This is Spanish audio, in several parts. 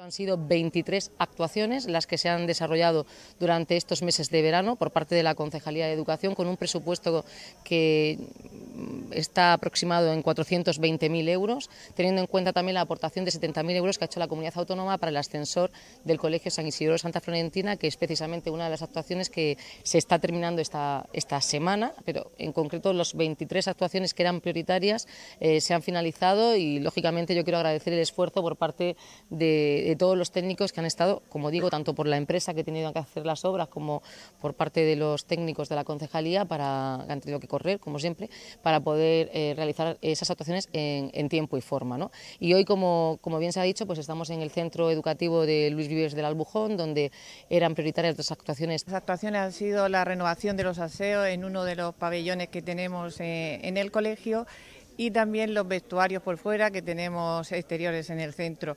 Han sido 23 actuaciones las que se han desarrollado durante estos meses de verano por parte de la Concejalía de Educación con un presupuesto que mm, está aproximado en 420.000 euros, teniendo en cuenta también la aportación de 70.000 euros que ha hecho la comunidad autónoma para el ascensor del Colegio San Isidoro Santa Florentina, que es precisamente una de las actuaciones que se está terminando esta, esta semana, pero en concreto las 23 actuaciones que eran prioritarias eh, se han finalizado y lógicamente yo quiero agradecer el esfuerzo por parte de ...de eh, todos los técnicos que han estado, como digo, tanto por la empresa que ha tenido que hacer las obras como por parte de los técnicos de la concejalía para, que han tenido que correr, como siempre, para poder eh, realizar esas actuaciones en, tiempo y forma. ¿no? Y hoy, como, bien se ha dicho, pues estamos en el centro educativo de Luis Vives del Albujón, donde eran prioritarias las actuaciones. Las actuaciones han sido la renovación de los aseos en uno de los pabellones que tenemos eh, en el colegio y también los vestuarios por fuera que tenemos exteriores en el centro.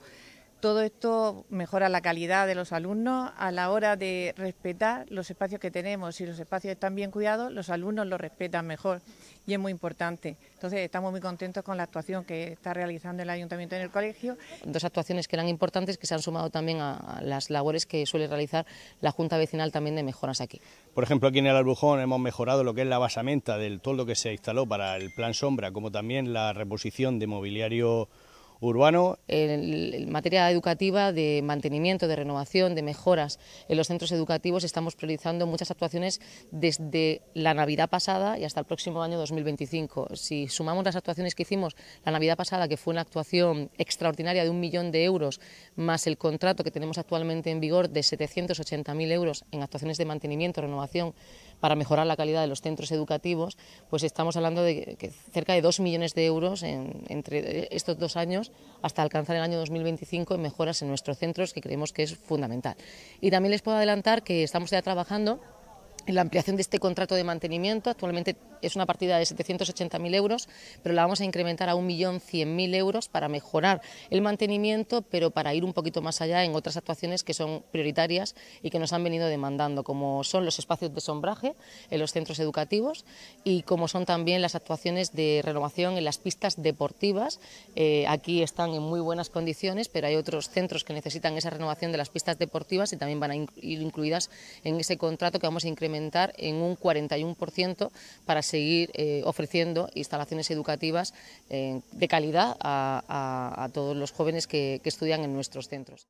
Todo esto mejora la calidad de los alumnos a la hora de respetar los espacios que tenemos. Si los espacios están bien cuidados, los alumnos los respetan mejor y es muy importante. Entonces, estamos muy contentos con la actuación que está realizando el ayuntamiento en el colegio. Dos actuaciones que eran importantes que se han sumado también a las labores que suele realizar la Junta Vecinal también de mejoras aquí. Por ejemplo, aquí en el Albujón hemos mejorado lo que es la basamenta del toldo que se instaló para el plan sombra, como también la reposición de mobiliario urbano. En materia educativa, de mantenimiento, de renovación, de mejoras en los centros educativos, estamos priorizando muchas actuaciones desde la Navidad pasada y hasta el próximo año 2025. Si sumamos las actuaciones que hicimos la Navidad pasada, que fue una actuación extraordinaria de un millón de euros, más el contrato que tenemos actualmente en vigor de 780.000 euros en actuaciones de mantenimiento, renovación, para mejorar la calidad de los centros educativos, pues estamos hablando de cerca de 2 millones de euros entre estos dos años hasta alcanzar el año 2025 en mejoras en nuestros centros, que creemos que es fundamental. Y también les puedo adelantar que estamos ya trabajando la ampliación de este contrato de mantenimiento. Actualmente es una partida de 780.000 euros, pero la vamos a incrementar a 1.100.000 euros para mejorar el mantenimiento, pero para ir un poquito más allá en otras actuaciones que son prioritarias y que nos han venido demandando, como son los espacios de sombraje en los centros educativos y como son también las actuaciones de renovación en las pistas deportivas. Eh, aquí están en muy buenas condiciones, pero hay otros centros que necesitan esa renovación de las pistas deportivas y también van a ir incluidas en ese contrato que vamos a incrementar en un 41% para seguir eh, ofreciendo instalaciones educativas eh, de calidad a, todos los jóvenes que estudian en nuestros centros.